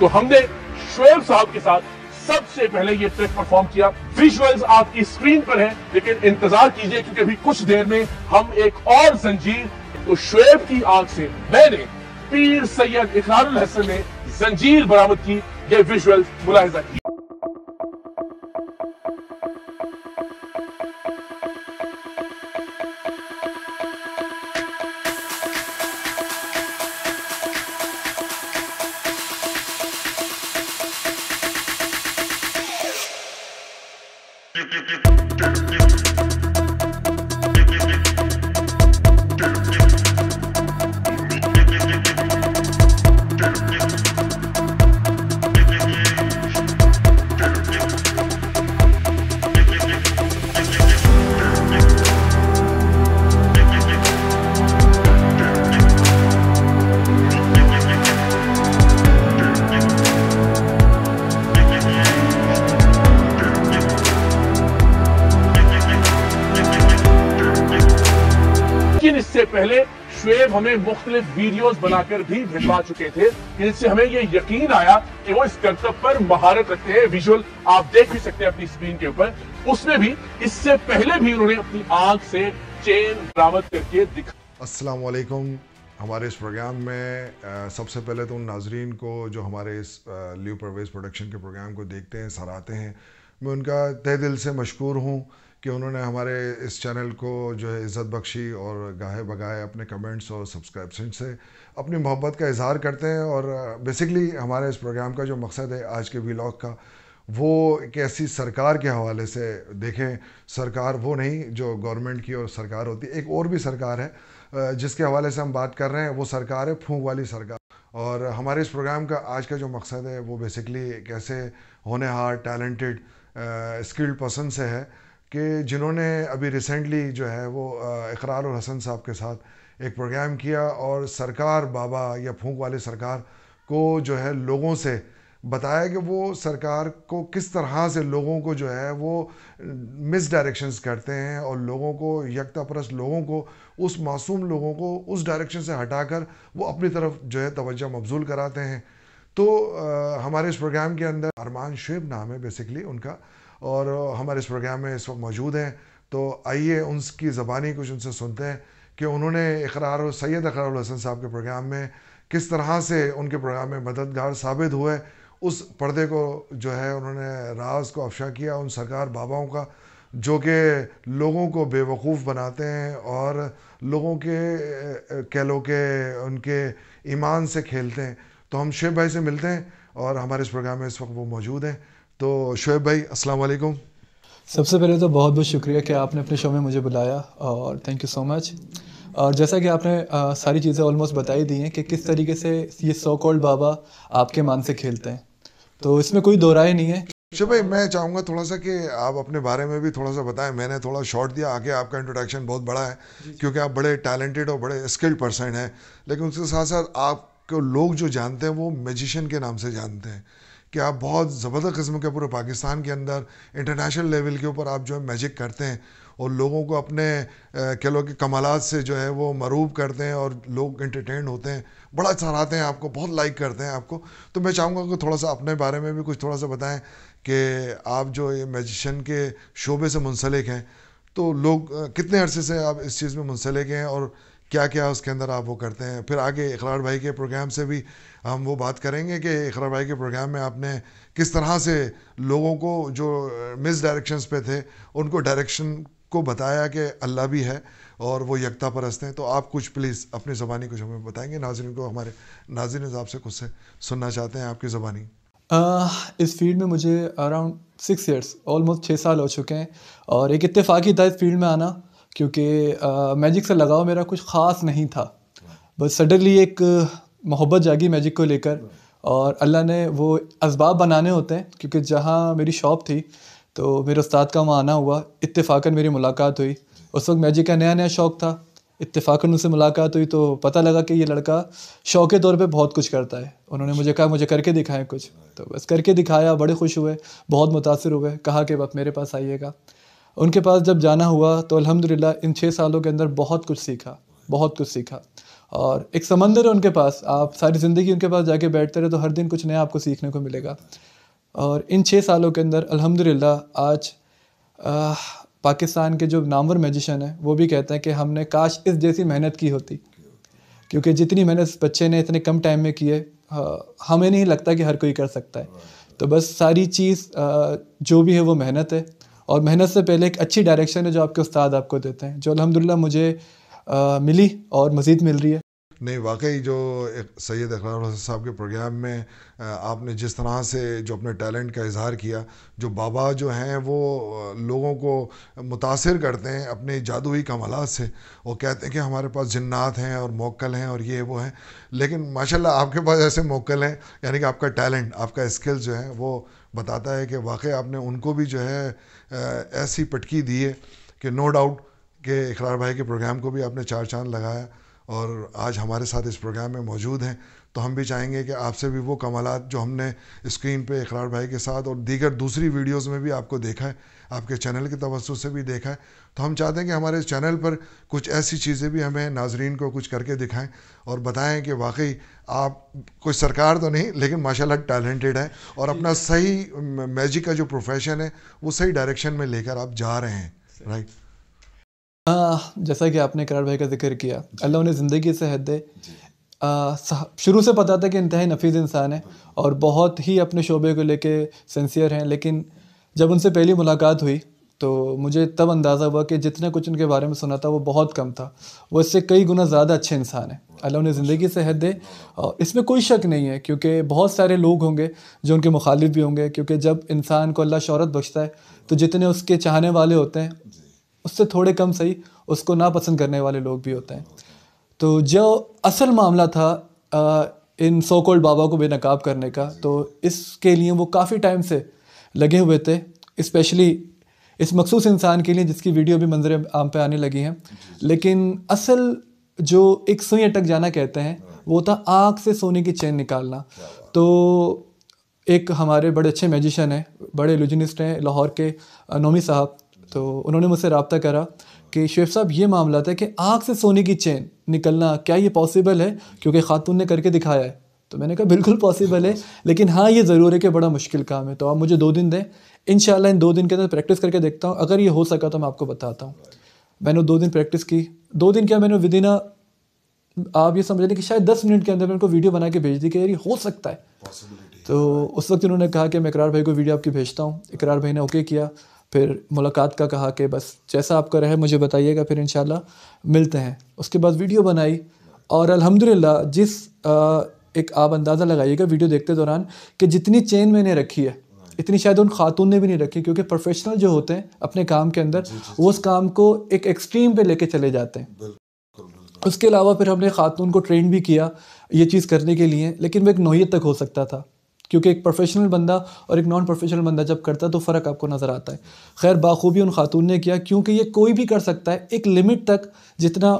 तो हमने शोएब साहब के साथ सबसे पहले ये ट्रैक परफॉर्म किया विजुअल्स आपकी स्क्रीन पर है लेकिन इंतजार कीजिए क्योंकि अभी कुछ देर में हम एक और जंजीर तो शोएब की आग से मैंने पीर सैयद इकरारुल हसन ने जंजीर बरामद की ये विजुअल मुलाहिजा की मुख्तलिफ वीडियो बनाकर भी भिजवा चुके थे जिससे हमें ये यकीन आया कि वो इस करतब पर महारत रखते हैं विजुअल आप देख भी सकते हैं अपनी स्क्रीन के ऊपर उसमें भी इससे पहले भी उन्होंने अपनी आंख से चेन बरामद करके दिखा असलम हमारे इस प्रोग्राम में आ, सबसे पहले तो उन नाजरीन को जो हमारे इस ल्यू परवेज़ प्रोडक्शन के प्रोग्राम को देखते हैं सराहते हैं मैं उनका तह दिल से मशहूर हूँ कि उन्होंने हमारे इस चैनल को जो है इज़्ज़त बख्शी और गाहे बगाए अपने कमेंट्स और सब्सक्रिप्शन से अपनी मोहब्बत का इजहार करते हैं और बेसिकली हमारे इस प्रोग्राम का जो मकसद है आज के व्लॉग का वो एक ऐसी सरकार के हवाले से देखें सरकार वो नहीं जो गवर्नमेंट की और सरकार होती है एक और भी सरकार है जिसके हवाले से हम बात कर रहे हैं वो सरकार है फूंक वाली सरकार और हमारे इस प्रोग्राम का आज का जो मकसद है वो बेसिकली कैसे होने हार टैलेंटेड स्किल्ड पर्सन से है कि जिन्होंने अभी रिसेंटली जो है वो इकरार और हसन साहब के साथ एक प्रोग्राम किया और सरकार बाबा या फूंक वाली सरकार को जो है लोगों से बताया कि वो सरकार को किस तरह से लोगों को जो है वो मिस करते हैं और लोगों को यकता लोगों को उस मासूम लोगों को उस डायरेक्शन से हटाकर वो अपनी तरफ जो है तवज्जो मबजूल कराते हैं तो आ, हमारे इस प्रोग्राम के अंदर अरमान शेब नाम है बेसिकली उनका और हमारे इस प्रोग्राम में इस वक्त मौजूद हैं तो आइए उनकी ज़बानी कुछ उनसे सुनते हैं कि उन्होंने इकरार सैद अकरार हसन साहब के प्रोग्राम में किस तरह से उनके प्रोग्राम में मददगार साबित हुए उस पर्दे को जो है उन्होंने राज को अफशा किया उन सरकार बाबाओं का जो कि लोगों को बेवकूफ़ बनाते हैं और लोगों के कह लो के उनके ईमान से खेलते हैं तो हम शेब भाई से मिलते हैं और हमारे इस प्रोग्राम में इस वक्त वो मौजूद हैं तो शुएब भाई अस्सलाम वालेकुम सबसे पहले तो बहुत बहुत शुक्रिया कि आपने अपने शो में मुझे बुलाया और थैंक यू सो मच और जैसा कि आपने आ, सारी चीज़ें ऑलमोस्ट बताई दी हैं कि किस तरीके से ये सो कॉल्ड बाबा आपके मान से खेलते हैं तो इसमें कोई दो राय नहीं है शुभ भाई मैं चाहूँगा थोड़ा सा कि आप अपने बारे में भी थोड़ा सा बताएं मैंने थोड़ा शॉर्ट दिया आगे आपका इंट्रोडक्शन बहुत बड़ा है क्योंकि आप बड़े टैलेंटेड और बड़े स्किल्ड पर्सन हैं लेकिन उसके साथ साथ आपको लोग जो जानते हैं वो मैजिशियन के नाम से जानते हैं कि आप बहुत ज़बरदस्त किस्म के पूरे पाकिस्तान के अंदर इंटरनेशनल लेवल के ऊपर आप जो है मैजिक करते हैं और लोगों को अपने कह लो कि कमालत से जो है वो मरूब करते हैं और लोग इंटरटेन होते हैं बड़ा सराहते अच्छा हैं आपको बहुत लाइक करते हैं आपको तो मैं चाहूँगा कि थोड़ा सा अपने बारे में भी कुछ थोड़ा सा बताएं कि आप जो ये मैजिशन के शोबे से मुंसलिक हैं तो लोग कितने अरसे से आप इस चीज़ में मुंसलिक हैं और क्या क्या उसके अंदर आप वो करते हैं फिर आगे इकरार भाई के प्रोग्राम से भी हम वो बात करेंगे कि इकरार भाई के प्रोग्राम में आपने किस तरह से लोगों को जो मिस डायरेक्शंस पे थे उनको डायरेक्शन को बताया कि अल्लाह भी है और वो यकता परस्त हैं तो आप कुछ प्लीज़ अपनी ज़बानी कुछ हमें बताएंगे नाजरन को हमारे नाजरन आपसे कुछ से सुनना चाहते हैं आपकी ज़बानी इस फील्ड में मुझे अराउंड सिक्स ईयर्स ऑलमोस्ट छः साल हो चुके हैं और एक इतफाक़ी था इस फील्ड में आना क्योंकि मैजिक से लगाव मेरा कुछ ख़ास नहीं था बस सडनली एक मोहब्बत जागी मैजिक को लेकर और अल्लाह ने वो इसबाब बनाने होते हैं क्योंकि जहाँ मेरी शॉप थी तो मेरे उस्ताद का वहाँ आना हुआ इत्तेफाकन मेरी मुलाकात हुई उस वक्त मैजिक का नया नया शौक़ था इत्तेफाकन उनसे मुलाकात हुई तो पता लगा कि ये लड़का शौक़ के तौर पे बहुत कुछ करता है उन्होंने मुझे कहा मुझे करके दिखाएं कुछ तो बस करके दिखाया बड़े खुश हुए बहुत मुतासर हुए कहा कि बस मेरे पास आइएगा उनके पास जब जाना हुआ तो अल्हम्दुलिल्लाह इन छः सालों के अंदर बहुत कुछ सीखा बहुत कुछ सीखा और एक समंदर है उनके पास आप सारी ज़िंदगी उनके पास जाके बैठते रहे तो हर दिन कुछ नया आपको सीखने को मिलेगा और इन छः सालों के अंदर अल्हम्दुलिल्लाह आज आ, पाकिस्तान के जो नामवर मैजिशन हैं वो भी कहते हैं कि हमने काश इस जैसी मेहनत की होती क्योंकि जितनी मेहनत बच्चे ने इतने कम टाइम में किए हमें नहीं लगता कि हर कोई कर सकता है तो बस सारी चीज़ जो भी है वो मेहनत है और मेहनत से पहले एक अच्छी डायरेक्शन है जो आपके उस्ताद आपको देते हैं जो अलहमदिल्ला मुझे आ, मिली और मज़ीद मिल रही है नहीं वाकई जो सैयद अकरार साहब के प्रोग्राम में आपने जिस तरह से जो अपने टैलेंट का इजहार किया जो बाबा जो हैं वो लोगों को मुतासर करते हैं अपने जादुई कमलात से वो कहते हैं कि हमारे पास जन्नात हैं और मोकल हैं और ये वो हैं लेकिन माशाल्लाह आपके पास ऐसे मोकल हैं यानी कि आपका टैलेंट आपका स्किल जो है वो बताता है कि वाकई आपने उनको भी जो है ऐसी पटकी दी है कि नो डाउट के इकरार भाई के प्रोग्राम को भी आपने चार चांद लगाया और आज हमारे साथ इस प्रोग्राम में मौजूद हैं तो हम भी चाहेंगे कि आपसे भी वो कमालत जो हमने स्क्रीन पे इकरार भाई के साथ और दीगर दूसरी वीडियोस में भी आपको देखा है आपके चैनल की तवसु से भी देखा है तो हम चाहते हैं कि हमारे इस चैनल पर कुछ ऐसी चीज़ें भी हमें नाजरीन को कुछ करके दिखाएं और बताएं कि वाकई आप कोई सरकार तो नहीं लेकिन माशाल्लाह टैलेंटेड है और अपना सही मैजिक का जो प्रोफेशन है वो सही डायरेक्शन में लेकर आप जा रहे हैं राइट आ, जैसा कि आपने करार भाई का जिक्र किया अल्लाह उन्हें ज़िंदगी से हद दे शुरू से पता था कि इंतहा नफीज़ इंसान है और बहुत ही अपने शोबे को लेके सेंसियर हैं लेकिन जब उनसे पहली मुलाकात हुई तो मुझे तब अंदाज़ा हुआ कि जितने कुछ उनके बारे में सुना था वो बहुत कम था वो इससे कई गुना ज़्यादा अच्छे इंसान हैं अल्लाह उन्हें ज़िंदगी से हद दे और इसमें कोई शक नहीं है क्योंकि बहुत सारे लोग होंगे जो उनके मुखालिफ भी होंगे क्योंकि जब इंसान को अल्लाह शहरत बख्शता है तो जितने उसके चाहने वाले होते हैं उससे थोड़े कम सही उसको नापसंद करने वाले लोग भी होते हैं तो जो असल मामला था आ, इन सोकोल्ड बाबा को बेनकाब करने का तो इसके लिए वो काफ़ी टाइम से लगे हुए थे इस्पेशली इस मखसूस इंसान के लिए जिसकी वीडियो भी मंजर आम पे आने लगी हैं लेकिन असल जो एक सुई अटक जाना कहते हैं वो था आँख से सोने की चैन निकालना तो एक हमारे बड़े अच्छे मैजिशन हैं बड़े इल्यूजनिस्ट हैं लाहौर के नोमी साहब तो उन्होंने मुझसे रबता करा कि शेफ साहब ये मामला था कि आँख से सोने की चैन निकलना क्या ये पॉसिबल है क्योंकि खातून ने करके दिखाया है तो मैंने कहा बिल्कुल पॉसिबल है लेकिन हाँ ये ज़रूर है कि बड़ा मुश्किल काम है तो आप मुझे दो दिन दें इन इन दो दिन के अंदर प्रैक्टिस करके देखता हूँ अगर ये हो सका तो मैं आपको बताता हूँ मैंने दो दिन प्रैक्टिस की दो दिन क्या मैंने विद इन आप ये समझ लें कि शायद दस मिनट के अंदर मैंने उनको वीडियो बना के भेज दी कि यार ये हो सकता है तो उस वक्त उन्होंने कहा कि मैं इकरार भाई को वीडियो आपकी भेजता हूँ इकरार भाई ने ओके किया फिर मुलाकात का कहा कि बस जैसा आपका रहे मुझे बताइएगा फिर इन मिलते हैं उसके बाद वीडियो बनाई और अलहमदिल्ला जिस एक आप अंदाज़ा लगाइएगा वीडियो देखते दौरान कि जितनी चेन मैंने रखी है इतनी शायद उन खातून ने भी नहीं रखी क्योंकि प्रोफेशनल जो होते हैं अपने काम के अंदर वो उस काम को एक एक्सट्रीम पे लेके चले जाते हैं उसके अलावा फिर हमने खातून को ट्रेन भी किया ये चीज़ करने के लिए लेकिन वो एक नोयत तक हो सकता था क्योंकि एक प्रोफेशनल बंदा और एक नॉन प्रोफेशनल बंदा जब करता है तो फ़र्क आपको नज़र आता है खैर बाखूबी उन खातून ने किया क्योंकि ये कोई भी कर सकता है एक लिमिट तक जितना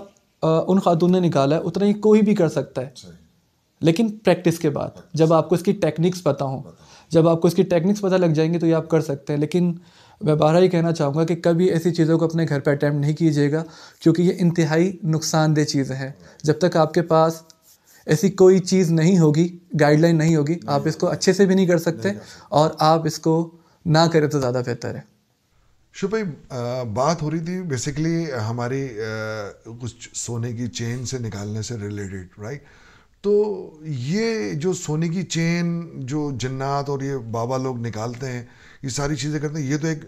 उन खातून ने निकाला है उतना ही कोई भी कर सकता है लेकिन प्रैक्टिस के बाद जब आपको इसकी टेक्निक्स पता हों जब आपको इसकी टेक्निक्स पता लग जाएंगी तो ये आप कर सकते हैं लेकिन मैं बारह ही कहना चाहूँगा कि कभी ऐसी चीज़ों को अपने घर पर अटैम्प्ट नहीं कीजिएगा क्योंकि ये इंतहाई नुकसानदेह चीज़ है जब तक आपके पास ऐसी कोई चीज़ नहीं होगी गाइडलाइन नहीं होगी आप इसको अच्छे से भी नहीं कर सकते और आप इसको ना करें तो ज़्यादा बेहतर है शुभ भाई बात हो रही थी बेसिकली हमारी आ, कुछ सोने की चेन से निकालने से रिलेटेड राइट तो ये जो सोने की चेन जो जन्नात और ये बाबा लोग निकालते हैं ये सारी चीज़ें करते हैं ये तो एक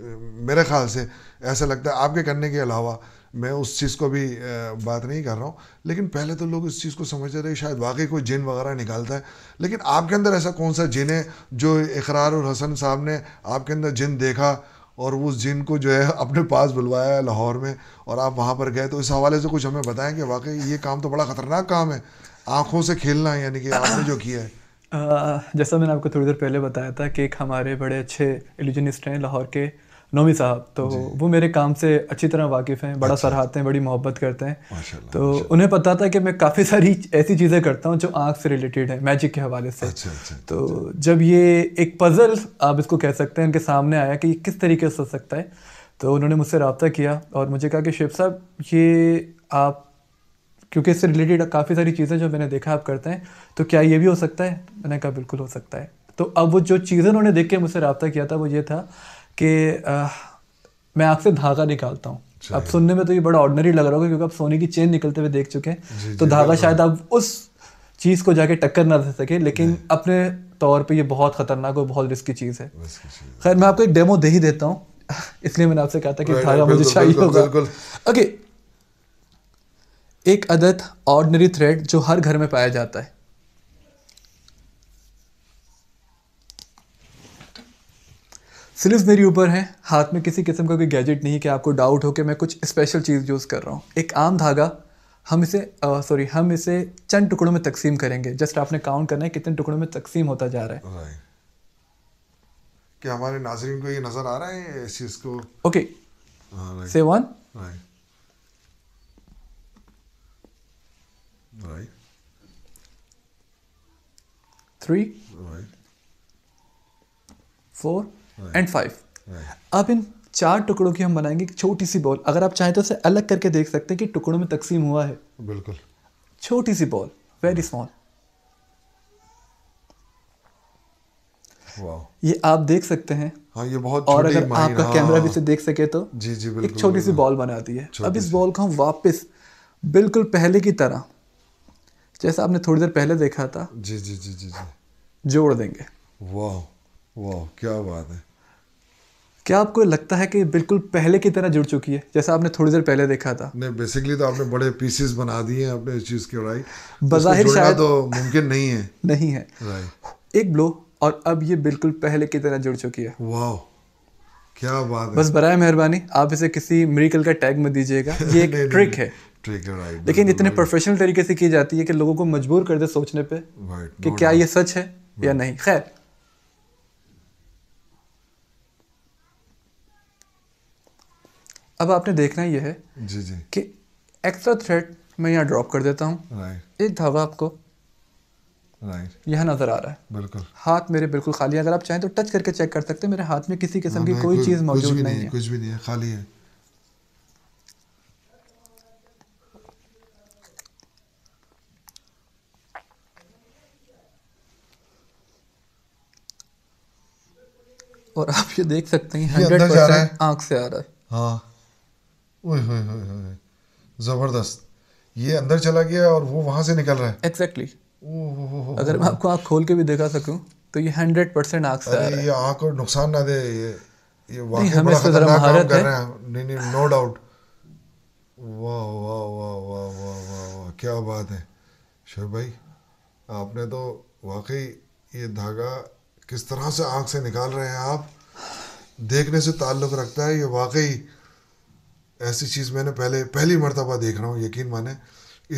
मेरे ख्याल से ऐसा लगता है आपके करने के अलावा मैं उस चीज़ को भी बात नहीं कर रहा हूँ लेकिन पहले तो लोग इस चीज़ को समझते रहे शायद वाकई कोई जिन वगैरह निकालता है लेकिन आपके अंदर ऐसा कौन सा जिन है जो इकरार और हसन साहब ने आपके अंदर जिन देखा और उस जिन को जो है अपने पास बुलवाया लाहौर में और आप वहाँ पर गए तो इस हवाले से कुछ हमें बताएं कि वाकई ये काम तो बड़ा ख़तरनाक काम है आंखों से खेलना यानी कि आपने जो किया है जैसा मैंने आपको थोड़ी देर पहले बताया था कि एक हमारे बड़े अच्छे एलिजनिस्ट हैं लाहौर के नोमी साहब तो वो मेरे काम से अच्छी तरह वाकिफ़ हैं बड़ा अच्छा। सराहते हैं बड़ी मोहब्बत करते हैं तो उन्हें पता था कि मैं काफ़ी सारी ऐसी चीज़ें करता हूँ जो आँख से रिलेटेड है मैजिक के हवाले से अच्छा, अच्छा, तो अच्छा। जब ये एक पज़ल आप इसको कह सकते हैं उनके सामने आया कि ये किस तरीके से हो सकता है तो उन्होंने मुझसे रबता किया और मुझे कहा कि शेफ साहब ये आप क्योंकि इससे रिलेटेड काफ़ी सारी चीज़ें जो मैंने देखा आप करते हैं तो क्या ये भी हो सकता है मैंने कहा बिल्कुल हो सकता है तो अब वो जो चीज़ें उन्होंने देख के मुझसे रबता किया था वो ये था कि आ, मैं आँख से धागा निकालता हूँ अब सुनने में तो ये बड़ा ऑर्डनरी लग रहा होगा क्योंकि आप सोने की चेन निकलते हुए देख चुके हैं तो धागा शायद आप उस चीज़ को जाके टक्कर ना दे सके लेकिन अपने तौर पे ये बहुत ख़तरनाक और बहुत रिस्की चीज़ है खैर मैं आपको एक डेमो दे ही देता हूँ इसलिए मैंने आपसे कहा था कि धागा मुझे चाहिए होगा ओके एक अदद ऑर्डनरी थ्रेड जो हर घर में पाया जाता है सिर्फ मेरे ऊपर है हाथ में किसी किस्म का कोई गैजेट नहीं कि आपको डाउट हो कि मैं कुछ स्पेशल चीज़ यूज़ कर रहा हूं एक आम धागा हम इसे सॉरी हम इसे चंद टुकड़ों में तकसीम करेंगे जस्ट आपने काउंट करना है कितने टुकड़ों में तकसीम होता जा रहा है क्या हमारे नाजरीन को ये नज़र आ रहा है इस चीज़ को ओके से one Right. Three. Right. Four and five अब इन चार टुकड़ों की हम बनाएंगे एक छोटी सी बॉल अगर आप चाहें तो इसे अलग करके देख सकते हैं कि टुकड़ों में तकसीम हुआ है बिल्कुल छोटी सी बॉल वेरी स्मॉल ये आप देख सकते हैं हाँ ये बहुत और अगर आपका हाँ। कैमरा भी से देख सके तो जी जी बिल्कुल एक छोटी सी बॉल बनाती है अब इस बॉल को हम वापस बिल्कुल पहले की तरह जैसा आपने थोड़ी देर पहले देखा था जी जी जी जी जी जोड़ देंगे वाह वाह क्या बात है क्या आपको लगता है कि बिल्कुल पहले की तरह जुड़ चुकी है जैसा आपने थोड़ी देर पहले देखा था नहीं बेसिकली तो आपने बड़े पीसेस बना दिए हैं अपने चीज़ के राइट बज़ाहिर शायद तो मुमकिन नहीं है नहीं है एक ब्लो और अब ये बिल्कुल पहले की तरह जुड़ चुकी है वाह क्या बात है बस बराए मेहरबानी आप इसे किसी मेरिकल का टैग में दीजिएगा ये एक ट्रिक है लेकिन इतने प्रोफेशनल तरीके से की जाती है कि लोगों को मजबूर कर दे सोचने पे कि क्या ये सच है या नहीं खैर अब आपने देखना यह है जी जी कि एक्स्ट्रा थ्रेड मैं यहाँ ड्रॉप कर देता हूँ एक धागा आपको यह नजर आ रहा है बिल्कुल हाथ मेरे बिल्कुल खाली है अगर आप चाहें तो टच करके चेक कर सकते हैं मेरे हाथ में किसी किस्म हाँ, की कोई चीज मौजूद नहीं, नहीं है कुछ भी नहीं है खाली है और आप ये देख सकते हैं हंड्रेड परसेंट आँख से आ रहा है हाँ ओए होए ज़बरदस्त ये अंदर चला गया और वो वहाँ से निकल रहा है एग्जैक्टली exactly. अगर मैं आपको आँख खोल के भी दिखा सकूँ तो ये हंड्रेड परसेंट आँख से आ ये आँख और नुकसान ना दे ये ये वाकई बड़ा खतरनाक काम कर रहे हैं नहीं नहीं नो डाउट वाह वाह वाह वाह वाह वाह वाह क्या बात है शोर भाई आपने तो वाकई ये धागा किस तरह से आंख से निकाल रहे हैं आप देखने से ताल्लुक़ रखता है ये वाकई ऐसी चीज़ मैंने पहले पहली मरतबा देख रहा हूँ यकीन माने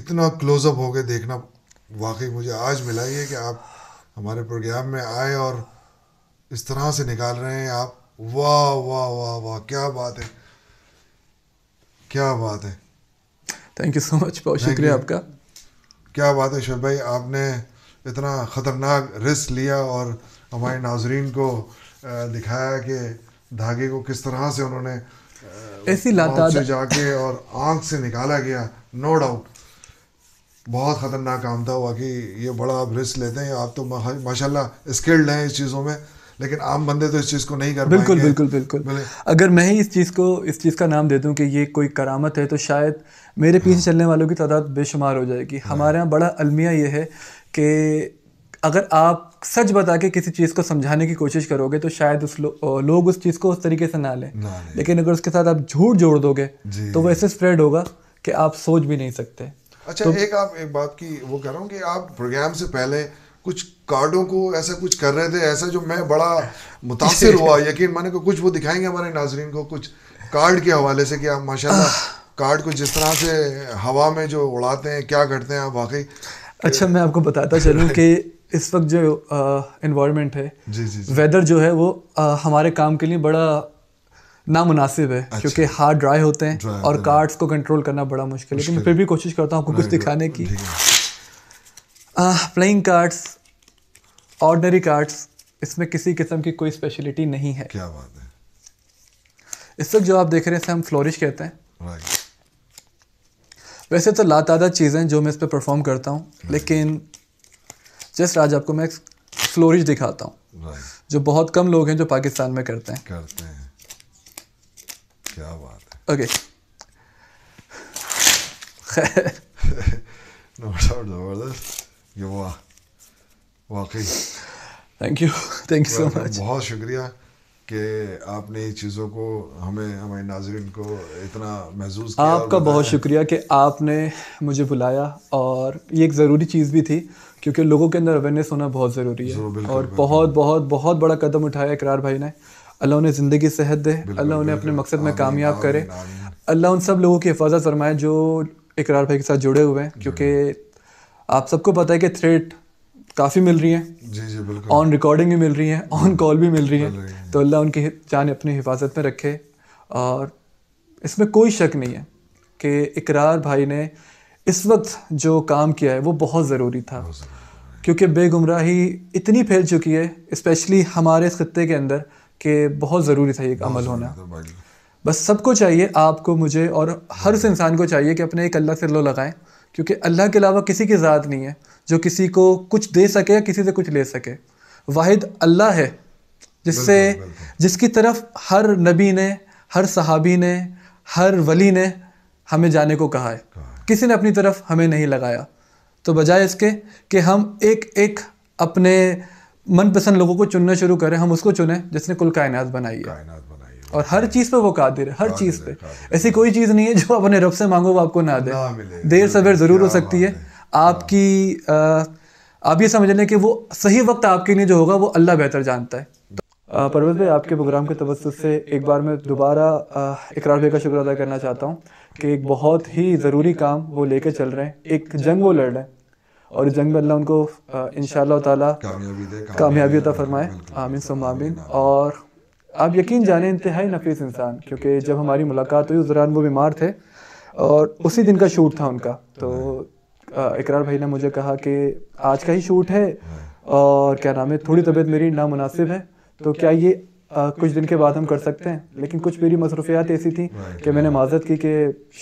इतना क्लोजअप हो गया देखना वाकई मुझे आज मिला ही है कि आप हमारे प्रोग्राम में आए और इस तरह से निकाल रहे हैं आप वाह वाह वाह वाह क्या बात है क्या बात है थैंक यू सो मच बहुत शुक्रिया आपका क्या बात है शोब भाई आपने इतना ख़तरनाक रिस्क लिया और हमारे नाजरीन को दिखाया कि धागे को किस तरह से उन्होंने ऐसी से जाके और आंख से निकाला गया नो डाउट बहुत ख़तरनाक काम था हुआ कि ये बड़ा आप रिस्क लेते हैं आप तो माशाल्लाह स्किल्ड हैं इस चीज़ों में लेकिन आम बंदे तो इस चीज़ को नहीं कर बिल्कुल बिल्कुल बिल्कुल अगर मैं ही इस चीज़ को इस चीज़ का नाम दे दूँ कि ये कोई करामत है तो शायद मेरे पीछे हाँ। चलने वालों की तादाद बेशुमार हो जाएगी हाँ। हमारे यहाँ बड़ा अलमिया ये है कि अगर आप सच बता के किसी चीज़ को समझाने की कोशिश करोगे तो शायद उस लो, लोग उस चीज़ को उस तरीके से ना लें लेकिन अगर उसके साथ आप झूठ जोड़ दोगे तो वो ऐसे स्प्रेड होगा कि आप सोच भी नहीं सकते अच्छा तो, एक आप एक बात की वो कह रहा हूँ कि आप प्रोग्राम से पहले कुछ कार्डों को ऐसा कुछ कर रहे थे ऐसा जो मैं बड़ा मुतासर हुआ यकीन माने को कुछ वो दिखाएंगे हमारे नाजरन को कुछ कार्ड के हवाले से कि आप माशाल्लाह कार्ड को जिस तरह से हवा में जो उड़ाते हैं क्या करते हैं आप वाकई अच्छा तो मैं आपको बताता चलूँ कि इस वक्त जो इन्वायरमेंट है जी जी वेदर जो है वो आ, हमारे काम के लिए बड़ा नामुनासिब है अच्छा। क्योंकि हार्ड ड्राई होते हैं ड्राय और कार्ड्स को कंट्रोल करना बड़ा मुश्किल है लेकिन फिर भी कोशिश करता हूँ कुछ दिखाने की प्लेइंग कार्ड्स ऑर्डनरी कार्ड्स इसमें किसी किस्म की कोई स्पेशलिटी नहीं है क्या बात है इस वक्त जो आप देख रहे हैं इसे हम फ्लोरिश कहते हैं वैसे तो लातादा चीज़ें जो मैं इस पर परफॉर्म करता हूँ लेकिन जस्ट आज आपको मैं फ्लोरिश दिखाता हूँ जो बहुत कम लोग हैं जो पाकिस्तान में करते हैं करते हैं क्या बात है ओके खैर जबरदस्त ये वाह वाकई thank you thank you so much बहुत शुक्रिया कि आपने ये चीज़ों को हमें हमारे नाजरन को इतना महसूस किया आपका बहुत शुक्रिया कि आपने मुझे बुलाया और ये एक ज़रूरी चीज़ भी थी क्योंकि लोगों के अंदर अवेयरनेस होना बहुत ज़रूरी है और बहुत, बहुत बहुत बहुत बड़ा कदम उठाया इकरार भाई ने अल्लाह उन्हें ज़िंदगी सेहत दे अल्लाह उन्हें अपने मकसद में कामयाब करे अल्लाह उन सब लोगों की हिफाजत फरमाए जो इकरार भाई के साथ जुड़े हुए हैं क्योंकि आप सबको पता है कि थ्रेट काफ़ी मिल रही हैं ऑन रिकॉर्डिंग भी मिल रही हैं ऑन कॉल भी मिल रही हैं तो अल्लाह उनकी जान अपनी हिफाजत में रखे और इसमें कोई शक नहीं है कि इकरार भाई ने इस वक्त जो काम किया है वो बहुत ज़रूरी था क्योंकि बेगुमराही इतनी फैल चुकी है इस्पेशली हमारे इस खत्े के अंदर कि बहुत ज़रूरी था ये अमल होना बस सबको चाहिए आपको मुझे और हर उस इंसान को चाहिए कि अपने एक अल्लाह से लो लगाएं क्योंकि अल्लाह के अलावा किसी की ज़ात नहीं है जो किसी को कुछ दे सके या किसी से कुछ ले सके वाहिद अल्लाह है जिससे जिसकी तरफ हर नबी ने हर सहाबी ने हर वली ने हमें जाने को कहा है किसी ने अपनी तरफ हमें नहीं लगाया तो बजाय इसके कि हम एक एक अपने मनपसंद लोगों को चुनना शुरू करें हम उसको चुने जिसने कुल कायनात बनाई है और हर चीज़ पे वो कादिर है हर चीज़ पे ऐसी कोई चीज़ नहीं है जो अपने रब से मांगो वो आपको ना दे देर सवेर ज़रूर हो सकती है हाँ। आपकी आप ये समझ लें कि वो सही वक्त आपके लिए जो होगा वो अल्लाह बेहतर जानता है परवेज भाई आपके प्रोग्राम के तवसत से एक बार मैं दोबारा इकरार भाई का शुक्र अदा करना चाहता हूँ कि एक बहुत ही ज़रूरी काम वो लेके चल रहे हैं एक जंग वो लड़ रहे हैं और इस जंग में अल्लाह उनको इन ताला कामयाबी अदा फरमाए आमिन सुम और आप यकीन जाने इंतहाई नफीस इंसान क्योंकि जब हमारी मुलाकात हुई उस दौरान वो बीमार थे और उसी दिन का शूट था उनका तो इकरार भाई ने मुझे कहा कि आज का ही शूट है हाँ। और क्या नाम है थोड़ी तबीयत मेरी नामनासिब है तो, तो क्या ये आ, कुछ दिन के बाद हम कर सकते हैं लेकिन कुछ मेरी मसरूफियात ऐसी थी कि मैंने माजत की कि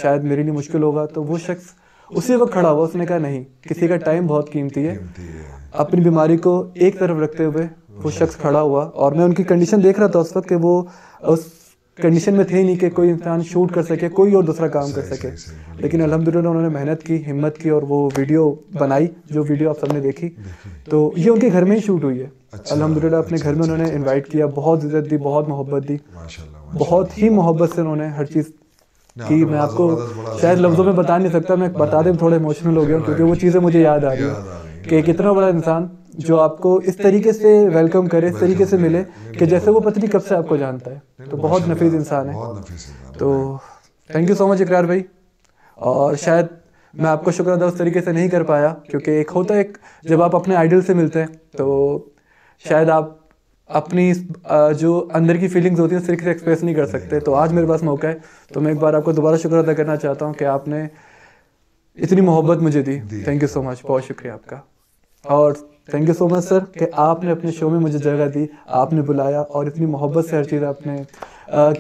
शायद मेरे लिए मुश्किल होगा तो वो शख्स उसी वक्त खड़ा हुआ उसने कहा नहीं किसी का टाइम बहुत कीमती है अपनी बीमारी को एक तरफ रखते हुए वो शख्स खड़ा हुआ और मैं उनकी कंडीशन देख रहा था उस वक्त कि वो उस कंडीशन में थे नहीं कि कोई इंसान शूट कर सके कोई और दूसरा काम कर सके लेकिन अलहमदिल्ला उन्होंने मेहनत की हिम्मत की और वो वीडियो बनाई जो वीडियो आप सबने देखी तो ये उनके घर में ही शूट हुई है अच्छा। अलहमदिल्ला अपने अच्छा, घर में अच्छा, उन्होंने इन्वाइट किया बहुत इज्जत दी बहुत मोहब्बत दी बहुत ही मोहब्बत से उन्होंने हर चीज़ कि मैं आपको शायद लफ्ज़ों में बता नहीं सकता मैं बता दें थोड़ा इमोशनल हो गया क्योंकि वो चीज़ें मुझे याद आ रही है कि कितना बड़ा इंसान जो आपको इस तरीके से वेलकम करे इस तरीके से मिले कि जैसे वो पत्नी कब से आपको जानता है तो बहुत नफीस इंसान है तो थैंक यू सो मच इकरार भाई और शायद मैं आपको शुक्र अदा उस तरीके से नहीं कर पाया क्योंकि एक होता है जब आप अपने आइडल से मिलते हैं तो शायद आप अपनी जो अंदर की फीलिंग्स होती हैं उस तरीके से एक्सप्रेस नहीं कर सकते तो आज मेरे पास मौका है तो मैं एक बार आपको दोबारा शुक्र अदा करना चाहता हूँ कि आपने इतनी मोहब्बत मुझे दी थैंक यू सो मच बहुत शुक्रिया आपका और thank you so much sir कि आपने अपने शो में मुझे जगह दी आपने बुलाया और इतनी मोहब्बत से हर चीज़ आपने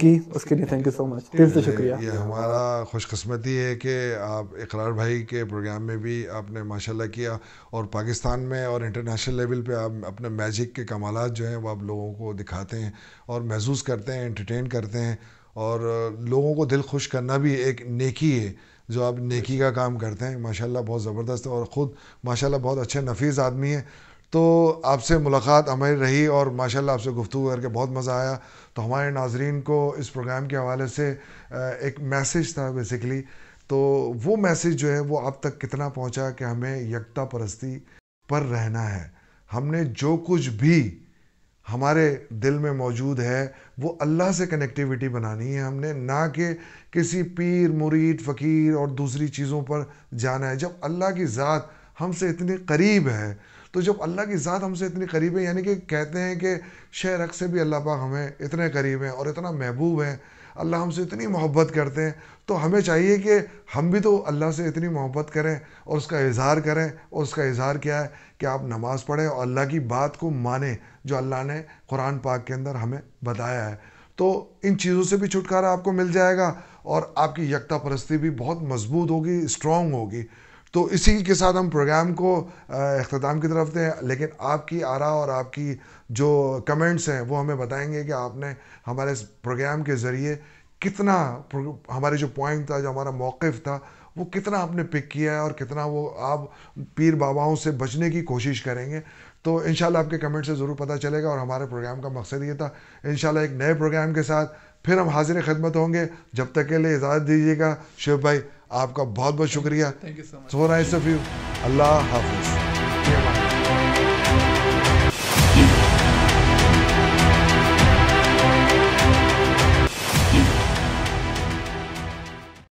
की उसके लिए थैंक यू सो मच दिल से शुक्रिया ये हमारा खुशकस्मती है कि आप इकरार भाई के प्रोग्राम में भी आपने माशाल्लाह किया और पाकिस्तान में और इंटरनेशनल लेवल पे आप अपने मैजिक के कमालत जो हैं वो आप लोगों को दिखाते हैं और महसूस करते हैं इंटरटेन करते हैं और लोगों को दिल खुश करना भी एक नेकी है जो आप नेकी का काम करते हैं माशाल्लाह बहुत ज़बरदस्त और ख़ुद माशाल्लाह बहुत अच्छे नफीस आदमी हैं तो आपसे मुलाकात हमारी रही और माशाल्लाह आपसे गुफ्तु करके बहुत मज़ा आया तो हमारे नाजरीन को इस प्रोग्राम के हवाले से एक मैसेज था बेसिकली तो वो मैसेज जो है वो अब तक कितना पहुँचा कि हमें यकता परस्ती पर रहना है हमने जो कुछ भी हमारे दिल में मौजूद है वो अल्लाह से कनेक्टिविटी बनानी है हमने ना कि किसी पीर मुरीद फ़कीर और दूसरी चीज़ों पर जाना है जब अल्लाह की ज़ात हमसे इतनी करीब है तो जब अल्लाह की ज़ात हमसे इतनी करीब है यानी कि कहते हैं कि शहरक से भी अल्लाह पाक हमें इतने करीब हैं और इतना महबूब है अल्लाह हमसे इतनी मोहब्बत करते हैं तो हमें चाहिए कि हम भी तो अल्लाह से इतनी मोहब्बत करें और उसका इजहार करें और उसका इजहार क्या है कि आप नमाज़ पढ़ें और अल्लाह की बात को माने जो अल्लाह ने कुरान पाक के अंदर हमें बताया है तो इन चीज़ों से भी छुटकारा आपको मिल जाएगा और आपकी यकता परस्ती भी बहुत मजबूत होगी स्ट्रॉन्ग होगी तो इसी के साथ हम प्रोग्राम को अख्ताम की तरफ दें लेकिन आपकी आरा और आपकी जो कमेंट्स हैं वो हमें बताएंगे कि आपने हमारे इस प्रोग्राम के ज़रिए कितना हमारे जो पॉइंट था जो हमारा मौक़ था वो कितना आपने पिक किया है और कितना वो आप पीर बाबाओं से बचने की कोशिश करेंगे तो इन आपके कमेंट से ज़रूर पता चलेगा और हमारे प्रोग्राम का मकसद ये था इन एक नए प्रोग्राम के साथ फिर हम हाजिर खदमत होंगे जब तक के लिए इजाज़त दीजिएगा शिव भाई आपका बहुत बहुत शुक्रिया thank you so much so nice of you अल्लाह हाफिज़